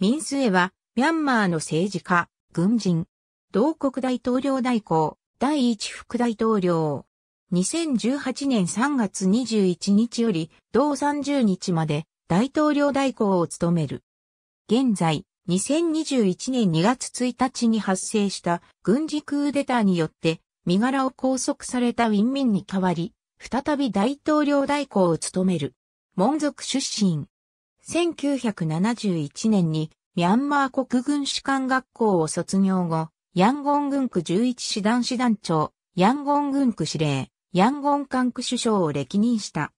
ミンスエは、ミャンマーの政治家、軍人、同国大統領代行、第一副大統領。2018年3月21日より、同30日まで、大統領代行を務める。現在、2021年2月1日に発生した軍事クーデターによって身柄を拘束されたウィンミンに代わり、再び大統領代行を務める。門族出身、1971年にミャンマー国軍士官学校を卒業後、ヤンゴン軍区11師団師団長、ヤンゴン軍区司令、ヤンゴン管区首相を歴任した。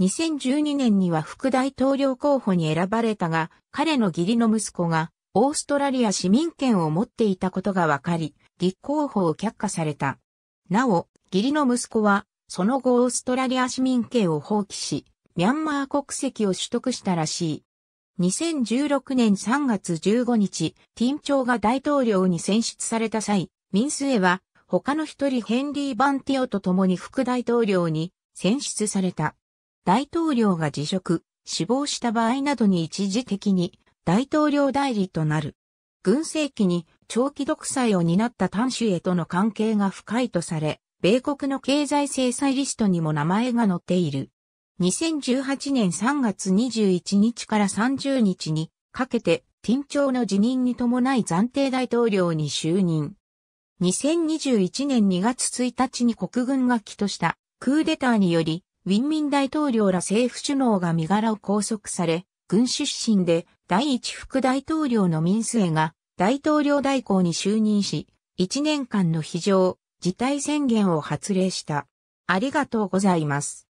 2012年には副大統領候補に選ばれたが、彼の義理の息子がオーストラリア市民権を持っていたことが分かり、立候補を却下された。なお、義理の息子は、その後オーストラリア市民権を放棄し、ミャンマー国籍を取得したらしい。2016年3月15日、ティンチョウが大統領に選出された際、ミンスエは他の一人ヘンリー・バンティオと共に副大統領に選出された。大統領が辞職、死亡した場合などに一時的に大統領代理となる。軍政期に長期独裁を担ったタンへとの関係が深いとされ、米国の経済制裁リストにも名前が載っている。2018年3月21日から30日にかけて、緊張の辞任に伴い暫定大統領に就任。2021年2月1日に国軍が起としたクーデターにより、ウィンミン大統領ら政府首脳が身柄を拘束され、軍出身で第一副大統領の民政が大統領代行に就任し、1年間の非常、事態宣言を発令した。ありがとうございます。